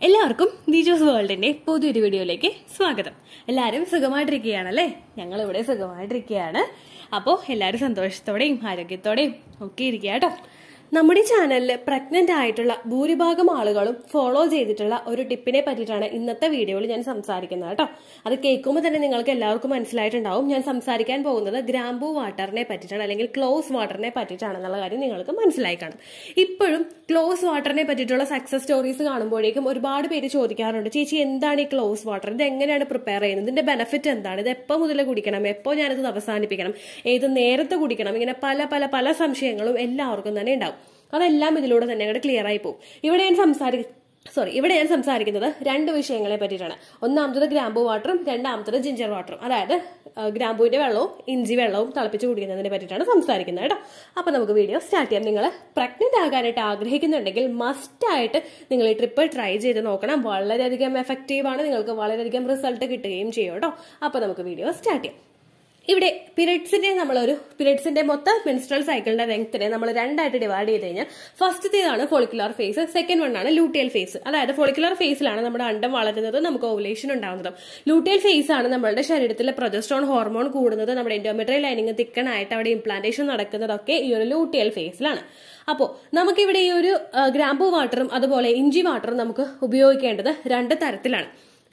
എല്ലാവർക്കും ദീജോസ് വേൾഡിന്റെ പുതിയൊരു വീഡിയോയിലേക്ക് സ്വാഗതം എല്ലാവരും സുഖമായിട്ടിരിക്കുകയാണല്ലേ ഇവിടെ സുഖമായിട്ടിരിക്കുകയാണ് അപ്പോൾ എല്ലാവരും സന്തോഷത്തോടെയും ആരോഗ്യത്തോടെയും ഒക്കെ ഇരിക്കുക കേട്ടോ നമ്മുടെ ചാനലിൽ പ്രഗ്നന്റ് ആയിട്ടുള്ള ഭൂരിഭാഗം ആളുകളും ഫോളോ ചെയ്തിട്ടുള്ള ഒരു ടിപ്പിനെ പറ്റിയിട്ടാണ് ഇന്നത്തെ വീഡിയോയിൽ ഞാൻ സംസാരിക്കുന്നത് കേട്ടോ അത് കേൾക്കുമ്പോൾ തന്നെ നിങ്ങൾക്ക് എല്ലാവർക്കും മനസ്സിലായിട്ടുണ്ടാവും ഞാൻ സംസാരിക്കാൻ പോകുന്നത് ഗ്രാമ്പൂ വാട്ടറിനെ പറ്റിയിട്ടാണ് അല്ലെങ്കിൽ ക്ലോസ് വാട്ടറിനെ പറ്റിയിട്ടാണെന്നുള്ള കാര്യം നിങ്ങൾക്ക് മനസ്സിലായി കാണും ഇപ്പോഴും ക്ലോസ് വാട്ടറിനെ പറ്റിയിട്ടുള്ള സക്സസ് സ്റ്റോറീസ് കാണുമ്പോഴേക്കും ഒരുപാട് പേര് ചോദിക്കാറുണ്ട് ചേച്ചി എന്താണ് ഈ ക്ലോസ് വാട്ടർ ഇത് എങ്ങനെയാണ് പ്രിപ്പയർ ചെയ്യുന്നത് ഇതിന്റെ ബെനിഫിറ്റ് എന്താണ് ഇത് എപ്പോൾ മുതൽ കുടിക്കണം എപ്പോൾ ഞാനിത് അവസാനിപ്പിക്കണം ഏത് നേരത്തെ കുടിക്കണം ഇങ്ങനെ പല പല പല സംശയങ്ങളും എല്ലാവർക്കും തന്നെ ഉണ്ടാവും അതെല്ലാം ഇതിലൂടെ തന്നെ അങ്ങോട്ട് ക്ലിയർ ആയി പോകും ഇവിടെ ഞാൻ സംസാരി സോറി ഇവിടെ ഞാൻ സംസാരിക്കുന്നത് രണ്ട് വിഷയങ്ങളെ പറ്റിയിട്ടാണ് ഒന്നാമത്തത് ഗ്രാമ്പു വാട്ടറും രണ്ടാമത്തത് ജിഞ്ചർ വാട്ടറും അതായത് ഗ്രാമ്പുവിന്റെ വെള്ളവും ഇഞ്ചി വെള്ളവും തിളപ്പിച്ച് കുടിക്കുന്നതിനെ പറ്റിയിട്ടാണ് സംസാരിക്കുന്നത് കേട്ടോ അപ്പൊ നമുക്ക് വീഡിയോ സ്റ്റാർട്ട് ചെയ്യാം നിങ്ങൾ പ്രഗ്നന്റ് ആകാനായിട്ട് ആഗ്രഹിക്കുന്നുണ്ടെങ്കിൽ മസ്റ്റ് ആയിട്ട് നിങ്ങൾ ഈ ട്രിപ്പ് ട്രൈ ചെയ്ത് നോക്കണം വളരെയധികം എഫക്റ്റീവ് ആണ് നിങ്ങൾക്ക് വളരെയധികം റിസൾട്ട് കിട്ടുകയും ചെയ്യും കേട്ടോ അപ്പൊ നമുക്ക് വീഡിയോ സ്റ്റാർട്ട് ചെയ്യാം ഇവിടെ പിരീഡ്സിനെ നമ്മളൊരു പിരീഡ്സിന്റെ മൊത്തം മെൻസ്ട്രൽ സൈക്കിളിന്റെ ലെങ്ത്തിനെ നമ്മൾ രണ്ടായിട്ട് ഡിവൈഡ് ചെയ്ത് കഴിഞ്ഞാൽ ഫസ്റ്റത്തേതാണ് ഫോളിക്കുലർ ഫേസ് സെക്കൻഡ് വൺ ആണ് ലൂട്ടിയൽ ഫേസ് അതായത് ഫോളിക്കുലർ ഫേസിലാണ് നമ്മുടെ അണ്ടം വളരുന്നത് നമുക്ക് ഓവുലേഷൻ ഉണ്ടാകുന്നതും ലൂട്ടിയൽ ഫേസ് ആണ് നമ്മുടെ ശരീരത്തിലെ പ്രൊജസ്ട്രോൺ ഹോർമോൺ കൂടുന്നത് നമ്മുടെ എൻഡോമെട്രിയൽ ലൈനിങ് തിക്കണായിട്ട് അവിടെ ഇംപ്ലാന്റേഷൻ നടക്കുന്നതൊക്കെ ഈ ഒരു ലൂട്ടിയൽ ഫേസിലാണ് അപ്പോൾ നമുക്കിവിടെ ഈ ഒരു ഗ്രാമ്പൂ വാട്ടറും അതുപോലെ ഇഞ്ചി വാട്ടറും നമുക്ക് ഉപയോഗിക്കേണ്ടത് രണ്ട് തരത്തിലാണ്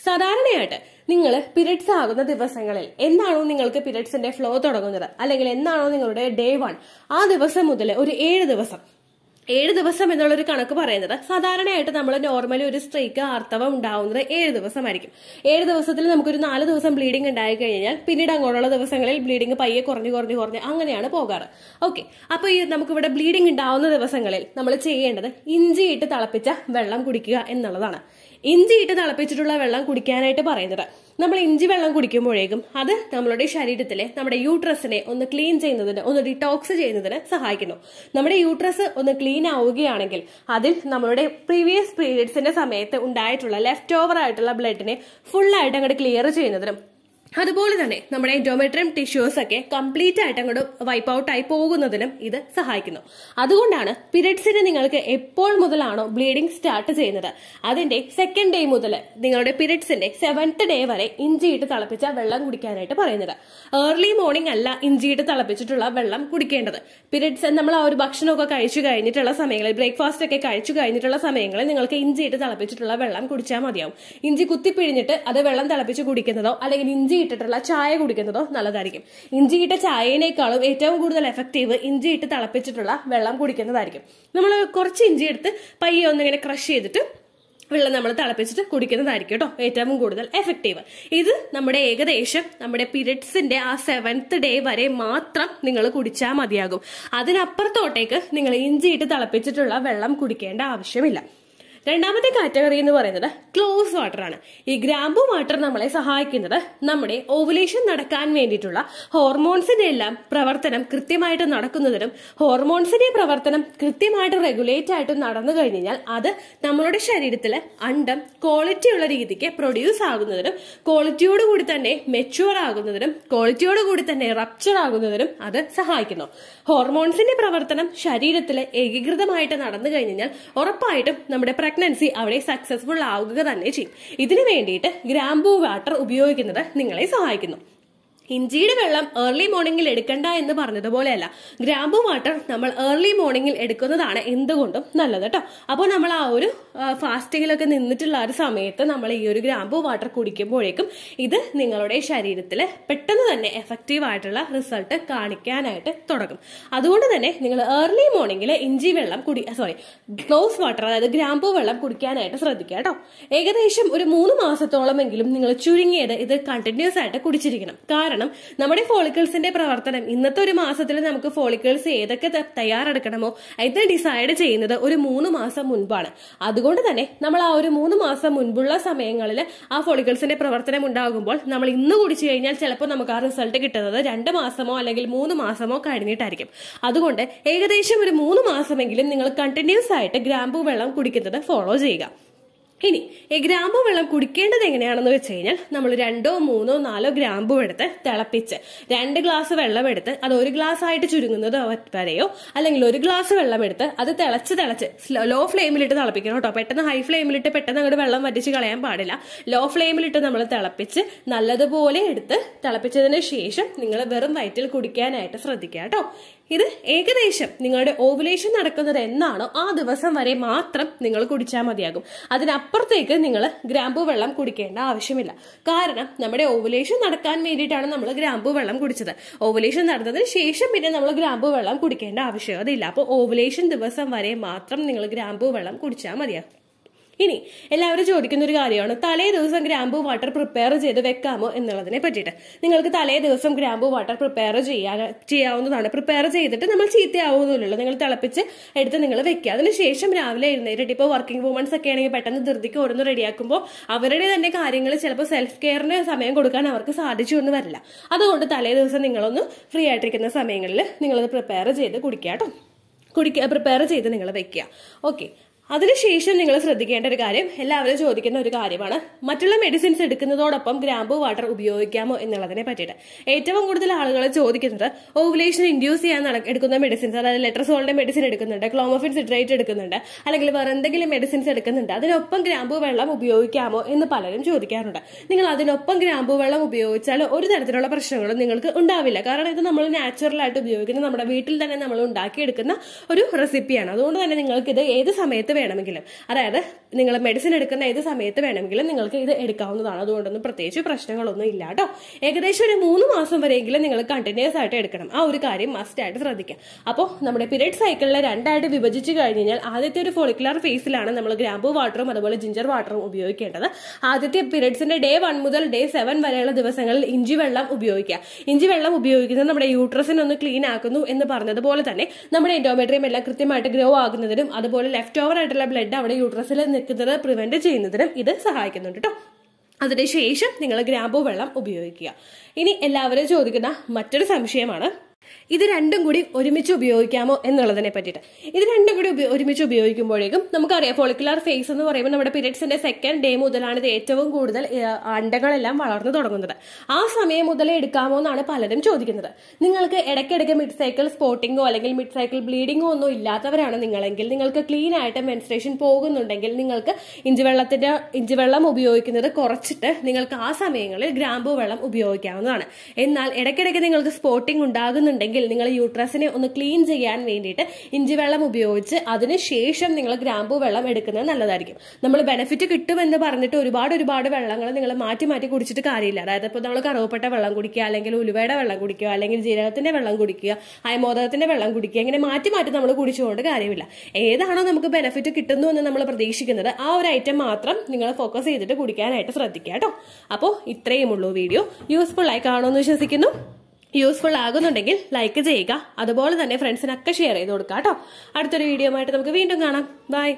സാധാരണയായിട്ട് നിങ്ങൾ പീരിയഡ്സ് ആകുന്ന ദിവസങ്ങളിൽ എന്നാണോ നിങ്ങൾക്ക് പീരിയഡ്സിന്റെ ഫ്ലോ തുടങ്ങുന്നത് അല്ലെങ്കിൽ എന്നാണോ നിങ്ങളുടെ ഡേ വൺ ആ ദിവസം മുതൽ ഒരു ഏഴ് ദിവസം ഏഴ് ദിവസം എന്നുള്ളൊരു കണക്ക് പറയുന്നത് സാധാരണയായിട്ട് നമ്മൾ നോർമലി ഒരു സ്ത്രീക്ക് ആർത്തവം ഉണ്ടാവുന്നത് ഏഴ് ദിവസമായിരിക്കും ഏഴ് ദിവസത്തിൽ നമുക്കൊരു നാല് ദിവസം ബ്ലീഡിംഗ് ഉണ്ടായി കഴിഞ്ഞാൽ പിന്നീട് അങ്ങോട്ടുള്ള ദിവസങ്ങളിൽ ബ്ലീഡിംഗ് പയ്യെ കുറഞ്ഞു കുറഞ്ഞു കുറഞ്ഞ് അങ്ങനെയാണ് പോകാറ് ഓക്കെ അപ്പോൾ ഈ നമുക്കിവിടെ ബ്ലീഡിംഗ് ഉണ്ടാവുന്ന ദിവസങ്ങളിൽ നമ്മൾ ചെയ്യേണ്ടത് ഇഞ്ചിയിട്ട് തിളപ്പിച്ച വെള്ളം കുടിക്കുക എന്നുള്ളതാണ് ഇഞ്ചിയിട്ട് തിളപ്പിച്ചിട്ടുള്ള വെള്ളം കുടിക്കാനായിട്ട് പറയുന്നത് നമ്മൾ ഇഞ്ചി വെള്ളം കുടിക്കുമ്പോഴേക്കും അത് നമ്മളുടെ ശരീരത്തിലെ നമ്മുടെ യൂട്രസിനെ ഒന്ന് ക്ലീൻ ചെയ്യുന്നതിന് ഒന്ന് ഡിറ്റോക്സ് ചെയ്യുന്നതിന് സഹായിക്കുന്നു നമ്മുടെ യൂട്രസ് ഒന്ന് ക്ലീൻ ക്ലീൻ ആവുകയാണെങ്കിൽ അതിൽ നമ്മളുടെ പ്രീവിയസ് പീരീഡ്സിന്റെ സമയത്ത് ഉണ്ടായിട്ടുള്ള ലെഫ്റ്റ് ഓവർ ആയിട്ടുള്ള ബ്ലഡിനെ ഫുള്ളായിട്ട് അങ്ങോട്ട് ക്ലിയർ ചെയ്യുന്നതിനും അതുപോലെ തന്നെ നമ്മുടെ ഡൊമെട്രിയം ടിഷ്യൂസ് ഒക്കെ കംപ്ലീറ്റ് ആയിട്ട് അങ്ങോട്ട് വൈപ്പ് ഔട്ട് ആയി പോകുന്നതിനും ഇത് സഹായിക്കുന്നു അതുകൊണ്ടാണ് പീരിയഡ്സിന് നിങ്ങൾക്ക് എപ്പോൾ മുതലാണോ ബ്ലീഡിംഗ് സ്റ്റാർട്ട് ചെയ്യുന്നത് അതിന്റെ സെക്കൻഡ് ഡേ മുതൽ നിങ്ങളുടെ പീരിയഡ്സിന്റെ സെവൻത്ത് ഡേ വരെ ഇഞ്ചിയിട്ട് തിളപ്പിച്ച വെള്ളം കുടിക്കാനായിട്ട് പറയുന്നത് ഏർലി മോർണിംഗ് അല്ല ഇഞ്ചിയിട്ട് തിളപ്പിച്ചിട്ടുള്ള വെള്ളം കുടിക്കേണ്ടത് പീരിയഡ്സ് നമ്മൾ ആ ഒരു ഭക്ഷണമൊക്കെ കഴിച്ചു കഴിഞ്ഞിട്ടുള്ള സമയങ്ങളിൽ ബ്രേക്ക്ഫാസ്റ്റ് ഒക്കെ കഴിച്ചു കഴിഞ്ഞിട്ടുള്ള സമയങ്ങളിൽ നിങ്ങൾക്ക് ഇഞ്ചിയിട്ട് തിളപ്പിച്ചിട്ടുള്ള വെള്ളം കുടിച്ചാൽ മതിയാവും ഇഞ്ചി കുത്തിപ്പിഴിഞ്ഞിട്ട് അത് വെള്ളം തിളപ്പിച്ച് കുടിക്കുന്നതോ അല്ലെങ്കിൽ ഇഞ്ചി ഇട്ടിട്ടുള്ള ചായ കുടിക്കുന്നതോ നല്ലതായിരിക്കും ഇഞ്ചിയിട്ട ചായനേക്കാളും ഏറ്റവും കൂടുതൽ എഫക്റ്റീവ് ഇഞ്ചിയിട്ട് തിളപ്പിച്ചിട്ടുള്ള വെള്ളം കുടിക്കുന്നതായിരിക്കും നമ്മൾ കുറച്ച് ഇഞ്ചി എടുത്ത് പയ്യെ ഒന്നിങ്ങനെ ക്രഷ് ചെയ്തിട്ട് വെള്ളം നമ്മൾ തിളപ്പിച്ചിട്ട് കുടിക്കുന്നതായിരിക്കും കേട്ടോ ഏറ്റവും കൂടുതൽ എഫക്റ്റീവ് ഇത് നമ്മുടെ ഏകദേശം നമ്മുടെ പീരിയഡ്സിന്റെ ആ സെവൻത്ത് ഡേ വരെ മാത്രം നിങ്ങൾ കുടിച്ചാൽ മതിയാകും അതിനപ്പുറത്തോട്ടേക്ക് നിങ്ങൾ ഇഞ്ചിയിട്ട് തിളപ്പിച്ചിട്ടുള്ള വെള്ളം കുടിക്കേണ്ട ആവശ്യമില്ല രണ്ടാമത്തെ കാറ്റഗറി എന്ന് പറയുന്നത് ക്ലോസ് വാട്ടർ ആണ് ഈ ഗ്രാമ്പു വാട്ടർ നമ്മളെ സഹായിക്കുന്നത് നമ്മുടെ ഓവുലേഷൻ നടക്കാൻ വേണ്ടിയിട്ടുള്ള ഹോർമോൺസിന്റെ എല്ലാം പ്രവർത്തനം കൃത്യമായിട്ട് നടക്കുന്നതിനും ഹോർമോൺസിന്റെ പ്രവർത്തനം കൃത്യമായിട്ട് റെഗുലേറ്റ് ആയിട്ട് നടന്നു കഴിഞ്ഞാൽ അത് നമ്മളുടെ ശരീരത്തിൽ അണ്ടം ക്വാളിറ്റിയുള്ള രീതിക്ക് പ്രൊഡ്യൂസ് ആകുന്നതിനും ക്വാളിറ്റിയോട് കൂടി തന്നെ മെച്യൂർ ആകുന്നതിനും ക്വാളിറ്റിയോട് കൂടി തന്നെ റപ്ചർ ആകുന്നതിനും അത് സഹായിക്കുന്നു ഹോർമോൺസിന്റെ പ്രവർത്തനം ശരീരത്തിൽ ഏകീകൃതമായിട്ട് നടന്നു കഴിഞ്ഞാൽ ഉറപ്പായിട്ടും നമ്മുടെ പ്രഗ്നൻ പ്രഗ്നൻസി അവിടെ സക്സസ്ഫുൾ ആവുക തന്നെ ചെയ്യും ഇതിനു വേണ്ടിയിട്ട് ഗ്രാമ്പൂ വാട്ടർ ഉപയോഗിക്കുന്നത് നിങ്ങളെ സഹായിക്കുന്നു ഇഞ്ചിയുടെ വെള്ളം ഏർലി മോർണിംഗിൽ എടുക്കണ്ട എന്ന് പറഞ്ഞതുപോലെയല്ല ഗ്രാമ്പു വാട്ടർ നമ്മൾ ഏർലി മോർണിംഗിൽ എടുക്കുന്നതാണ് എന്തുകൊണ്ടും നല്ലത് കേട്ടോ അപ്പോൾ നമ്മൾ ആ ഒരു ഫാസ്റ്റിങ്ങിലൊക്കെ നിന്നിട്ടുള്ള ഒരു സമയത്ത് നമ്മൾ ഈ ഒരു ഗ്രാമ്പു വാട്ടർ കുടിക്കുമ്പോഴേക്കും ഇത് നിങ്ങളുടെ ശരീരത്തിൽ പെട്ടെന്ന് തന്നെ എഫക്റ്റീവ് ആയിട്ടുള്ള റിസൾട്ട് കാണിക്കാനായിട്ട് തുടങ്ങും അതുകൊണ്ട് തന്നെ നിങ്ങൾ ഏർലി മോർണിംഗിൽ ഇഞ്ചി വെള്ളം കുടി സോറി ഗ്ലോസ് വാട്ടർ അതായത് ഗ്രാമ്പു വെള്ളം കുടിക്കാനായിട്ട് ശ്രദ്ധിക്കുക കേട്ടോ ഏകദേശം ഒരു മൂന്ന് മാസത്തോളമെങ്കിലും നിങ്ങൾ ചുരുങ്ങിയത് ഇത് കണ്ടിന്യൂസ് ആയിട്ട് കുടിച്ചിരിക്കണം കാരണം കാരണം നമ്മുടെ ഫോളിക്കിൾസിന്റെ പ്രവർത്തനം ഇന്നത്തെ ഒരു മാസത്തിൽ നമുക്ക് ഫോളിക്കിൾസ് ഏതൊക്കെ തയ്യാറെടുക്കണമോ അതിന് ഡിസൈഡ് ചെയ്യുന്നത് ഒരു മൂന്ന് മാസം മുൻപാണ് അതുകൊണ്ട് തന്നെ നമ്മൾ ആ ഒരു മൂന്ന് മാസം മുൻപുള്ള സമയങ്ങളിൽ ആ ഫോളിക്കിൾസിന്റെ പ്രവർത്തനം ഉണ്ടാകുമ്പോൾ നമ്മൾ ഇന്ന് കുടിച്ചു കഴിഞ്ഞാൽ ചിലപ്പോൾ നമുക്ക് ആ റിസൾട്ട് കിട്ടുന്നത് രണ്ട് മാസമോ അല്ലെങ്കിൽ മൂന്ന് മാസമോ കഴിഞ്ഞിട്ടായിരിക്കും അതുകൊണ്ട് ഏകദേശം ഒരു മൂന്ന് മാസമെങ്കിലും നിങ്ങൾ കണ്ടിന്യൂസ് ആയിട്ട് ഗ്രാമ്പൂ വെള്ളം കുടിക്കുന്നത് ഫോളോ ചെയ്യുക ഇനി ഈ ഗ്രാമ്പു വെള്ളം കുടിക്കേണ്ടത് എങ്ങനെയാണെന്ന് വെച്ച് കഴിഞ്ഞാൽ നമ്മൾ രണ്ടോ മൂന്നോ നാലോ ഗ്രാമ്പു എടുത്ത് തിളപ്പിച്ച് രണ്ട് ഗ്ലാസ് വെള്ളം എടുത്ത് അത് ഒരു ഗ്ലാസ് ആയിട്ട് ചുരുങ്ങുന്നത് വരെയോ അല്ലെങ്കിൽ ഒരു ഗ്ലാസ് വെള്ളം എടുത്ത് അത് തിളച്ച് തിളച്ച് ലോ ഫ്ലെയിമിലിട്ട് തിളപ്പിക്കണം കേട്ടോ പെട്ടെന്ന് ഹൈ ഫ്ലെയിമിലിട്ട് പെട്ടെന്ന് അങ്ങോട്ട് വെള്ളം വറ്റിച്ച് കളയാൻ പാടില്ല ലോ ഫ്ലെയിമിലിട്ട് നമ്മൾ തിളപ്പിച്ച് നല്ലതുപോലെ എടുത്ത് തിളപ്പിച്ചതിന് ശേഷം നിങ്ങൾ വെറും വയറ്റിൽ കുടിക്കാനായിട്ട് ശ്രദ്ധിക്കുക കേട്ടോ ഇത് ഏകദേശം നിങ്ങളുടെ ഓവുലേഷൻ നടക്കുന്നത് എന്നാണോ ആ ദിവസം വരെ മാത്രം നിങ്ങൾ കുടിച്ചാൽ മതിയാകും അതിനപ്പുറത്തേക്ക് നിങ്ങൾ ഗ്രാമ്പു വെള്ളം കുടിക്കേണ്ട ആവശ്യമില്ല കാരണം നമ്മുടെ ഓവുലേഷൻ നടക്കാൻ വേണ്ടിയിട്ടാണ് നമ്മൾ ഗ്രാമ്പു വെള്ളം കുടിച്ചത് ഓവുലേഷൻ നടന്നതിന് ശേഷം പിന്നെ നമ്മൾ ഗ്രാമ്പു വെള്ളം കുടിക്കേണ്ട ആവശ്യകതയില്ല അപ്പോൾ ഓവുലേഷൻ ദിവസം വരെ മാത്രം നിങ്ങൾ ഗ്രാമ്പു വെള്ളം കുടിച്ചാൽ മതിയാകും ഇനി എല്ലാവരും ചോദിക്കുന്ന ഒരു കാര്യമാണ് തലേ ദിവസം ഗ്രാമ്പു വാട്ടർ പ്രിപ്പയർ ചെയ്ത് വെക്കാമോ എന്നുള്ളതിനെ പറ്റിയിട്ട് നിങ്ങൾക്ക് തലേ ദിവസം ഗ്രാമ്പു വാട്ടർ പ്രിപ്പയർ ചെയ്യാൻ ചെയ്യാവുന്നതാണ് പ്രിപ്പയർ ചെയ്തിട്ട് നമ്മൾ ചീത്തയാവുന്നില്ലല്ലോ നിങ്ങൾ തിളപ്പിച്ച് എടുത്ത് നിങ്ങൾ വെക്കുക അതിനുശേഷം രാവിലെ എഴുന്നേറ്റ് ഇപ്പോൾ വർക്കിംഗ് വുമൻസ് ഒക്കെ ആണെങ്കിൽ പെട്ടെന്ന് ധൃതിക്ക് ഓരോന്ന് റെഡിയാക്കുമ്പോൾ അവരുടെ തന്നെ കാര്യങ്ങൾ ചിലപ്പോൾ സെൽഫ് കെയറിന് സമയം കൊടുക്കാൻ അവർക്ക് സാധിച്ചു എന്ന് വരില്ല അതുകൊണ്ട് തലേ ദിവസം നിങ്ങളൊന്ന് ഫ്രീ ആയിട്ടിരിക്കുന്ന സമയങ്ങളിൽ നിങ്ങളത് പ്രിപ്പയർ ചെയ്ത് കുടിക്കുക കേട്ടോ കുടിക്കുക പ്രിപ്പയർ ചെയ്ത് നിങ്ങൾ വെക്കുക ഓക്കെ അതിനുശേഷം നിങ്ങൾ ശ്രദ്ധിക്കേണ്ട ഒരു കാര്യം എല്ലാവരും ചോദിക്കുന്ന ഒരു കാര്യമാണ് മറ്റുള്ള മെഡിസിൻസ് എടുക്കുന്നതോടൊപ്പം ഗ്രാമ്പു വാട്ടർ ഉപയോഗിക്കാമോ എന്നുള്ളതിനെ പറ്റിയിട്ട് ഏറ്റവും കൂടുതൽ ആളുകൾ ചോദിക്കുന്നത് ഓവുലേഷൻ ഇൻഡ്യൂസ് ചെയ്യാൻ എടുക്കുന്ന മെഡിസിൻസ് അതായത് ലെട്രസോളിന്റെ മെഡിസിൻ എടുക്കുന്നുണ്ട് ക്ലോമോഫിൻ സിട്രേറ്റ് എടുക്കുന്നുണ്ട് അല്ലെങ്കിൽ വേറെ എന്തെങ്കിലും മെഡിസിൻസ് എടുക്കുന്നുണ്ട് അതിനൊപ്പം ഗ്രാമ്പു വെള്ളം ഉപയോഗിക്കാമോ എന്ന് പലരും ചോദിക്കാറുണ്ട് നിങ്ങൾ അതിനൊപ്പം ഗ്രാമ്പു വെള്ളം ഉപയോഗിച്ചാൽ ഒരു തരത്തിലുള്ള പ്രശ്നങ്ങളും നിങ്ങൾക്ക് ഉണ്ടാവില്ല കാരണം ഇത് നമ്മൾ നാച്ചുറൽ ആയിട്ട് ഉപയോഗിക്കുന്ന നമ്മുടെ വീട്ടിൽ തന്നെ നമ്മൾ ഉണ്ടാക്കിയെടുക്കുന്ന ഒരു റെസിപ്പിയാണ് അതുകൊണ്ട് തന്നെ നിങ്ങൾക്ക് ഇത് ഏത് സമയത്ത് വേണമെങ്കിലും അതായത് നിങ്ങൾ മെഡിസിൻ എടുക്കുന്ന ഏത് സമയത്ത് വേണമെങ്കിലും നിങ്ങൾക്ക് ഇത് എടുക്കാവുന്നതാണ് അതുകൊണ്ടൊന്നും പ്രത്യേകിച്ച് പ്രശ്നങ്ങളൊന്നും ഇല്ല കേട്ടോ ഏകദേശം ഒരു മൂന്ന് മാസം വരെയെങ്കിലും നിങ്ങൾ കണ്ടിന്യൂസ് ആയിട്ട് എടുക്കണം ആ ഒരു കാര്യം മസ്റ്റ് ആയിട്ട് ശ്രദ്ധിക്കുക അപ്പോൾ നമ്മുടെ പിരീഡ് സൈക്കിളിനെ രണ്ടായിട്ട് വിഭജിച്ച് കഴിഞ്ഞ് കഴിഞ്ഞാൽ ആദ്യത്തെ ഒരു ഫോളിക്കുലർ ഫേസിലാണ് നമ്മൾ ഗ്രാമ്പു വാട്ടറും അതുപോലെ ജിഞ്ചർ വാട്ടറും ഉപയോഗിക്കേണ്ടത് ആദ്യത്തെ പിരീഡ്സിന്റെ ഡേ വൺ മുതൽ ഡേ സെവൻ വരെയുള്ള ദിവസങ്ങളിൽ ഇഞ്ചി വെള്ളം ഉപയോഗിക്കുക ഇഞ്ചി വെള്ളം ഉപയോഗിക്കുന്നത് നമ്മുടെ യൂട്രസിനെ ഒന്ന് ക്ലീൻ ആക്കുന്നു എന്ന് പറഞ്ഞതുപോലെ തന്നെ നമ്മുടെ എൻഡോമെട്രിയം എല്ലാം കൃത്യമായിട്ട് ഗ്രോ ആകുന്നതിനും അതുപോലെ ലെഫ്റ്റ് ഓവർ ആയിട്ടുള്ള ബ്ലഡ് അവിടെ യൂട്രസിൽ നിൽക്കുന്നത് പ്രിവെന്റ് ചെയ്യുന്നതിനും ഇത് സഹായിക്കുന്നുണ്ട് കേട്ടോ അതിനുശേഷം നിങ്ങൾ ഗ്രാമ്പു വെള്ളം ഉപയോഗിക്കുക ഇനി എല്ലാവരും ചോദിക്കുന്ന മറ്റൊരു സംശയമാണ് ഇത് രണ്ടും കൂടി ഒരുമിച്ച് ഉപയോഗിക്കാമോ എന്നുള്ളതിനെ പറ്റിയിട്ട് ഇത് രണ്ടും കൂടി ഒരുമിച്ച് ഉപയോഗിക്കുമ്പോഴേക്കും നമുക്കറിയാം ഫോളിക്കുലർ ഫേസ് എന്ന് പറയുമ്പോൾ നമ്മുടെ പീരിയഡ്സിന്റെ സെക്കൻഡ് ഡേ മുതലാണ് ഇത് ഏറ്റവും കൂടുതൽ അണ്ടകളെല്ലാം വളർന്നു തുടങ്ങുന്നത് ആ സമയം മുതലേ എടുക്കാമോ എന്നാണ് പലരും ചോദിക്കുന്നത് നിങ്ങൾക്ക് ഇടയ്ക്കിടയ്ക്ക് മിഡ് സൈക്കിൾ സ്പോട്ടിങ്ങോ അല്ലെങ്കിൽ മിഡ് സൈക്കിൾ ബ്ലീഡിങ്ങോ ഒന്നും ഇല്ലാത്തവരാണ് നിങ്ങളെങ്കിൽ നിങ്ങൾക്ക് ക്ലീൻ ആയിട്ട് മെൻസ്ട്രേഷൻ പോകുന്നുണ്ടെങ്കിൽ നിങ്ങൾക്ക് ഇഞ്ചിവെള്ളത്തിന്റെ ഇഞ്ചിവെള്ളം ഉപയോഗിക്കുന്നത് കുറച്ചിട്ട് നിങ്ങൾക്ക് ആ സമയങ്ങളിൽ ഗ്രാമ്പൂ വെള്ളം ഉപയോഗിക്കാവുന്നതാണ് എന്നാൽ ഇടയ്ക്കിടയ്ക്ക് നിങ്ങൾക്ക് സ്പോട്ടിംഗ് ഉണ്ടാകുന്നുണ്ട് ഉണ്ടെങ്കിൽ നിങ്ങൾ യൂട്രസിനെ ഒന്ന് ക്ലീൻ ചെയ്യാൻ വേണ്ടിയിട്ട് ഇഞ്ചി വെള്ളം ഉപയോഗിച്ച് അതിനുശേഷം നിങ്ങൾ ഗ്രാമ്പു വെള്ളം എടുക്കുന്നത് നല്ലതായിരിക്കും നമ്മൾ ബെനിഫിറ്റ് കിട്ടുമെന്ന് പറഞ്ഞിട്ട് ഒരുപാട് ഒരുപാട് വെള്ളങ്ങൾ നിങ്ങൾ മാറ്റി മാറ്റി കുടിച്ചിട്ട് കാര്യമില്ല അതായത് ഇപ്പോൾ നമ്മൾ കറുവപ്പെട്ട വെള്ളം കുടിക്കുക അല്ലെങ്കിൽ ഉലുവയുടെ വെള്ളം കുടിക്കുക അല്ലെങ്കിൽ ജീരകത്തിന്റെ വെള്ളം കുടിക്കുക അയമോദകത്തിന്റെ വെള്ളം കുടിക്കുക ഇങ്ങനെ മാറ്റി മാറ്റി നമ്മൾ കുടിച്ചുകൊണ്ട് കാര്യമില്ല ഏതാണോ നമുക്ക് ബെനിഫിറ്റ് കിട്ടുന്നു എന്ന് നമ്മൾ പ്രതീക്ഷിക്കുന്നത് ആ ഒരു ഐറ്റം മാത്രം നിങ്ങൾ ഫോക്കസ് ചെയ്തിട്ട് കുടിക്കാനായിട്ട് ശ്രദ്ധിക്കുക കേട്ടോ അപ്പോൾ ഇത്രയും ഉള്ളൂ വീഡിയോ യൂസ്ഫുൾ ആയി കാണുമെന്ന് വിശ്വസിക്കുന്നു യൂസ്ഫുൾ ആകുന്നുണ്ടെങ്കിൽ ലൈക്ക് ചെയ്യുക അതുപോലെ തന്നെ ഫ്രണ്ട്സിനൊക്കെ ഷെയർ ചെയ്ത് കൊടുക്കുക കേട്ടോ അടുത്തൊരു വീഡിയോ ആയിട്ട് നമുക്ക് വീണ്ടും കാണാം ബൈ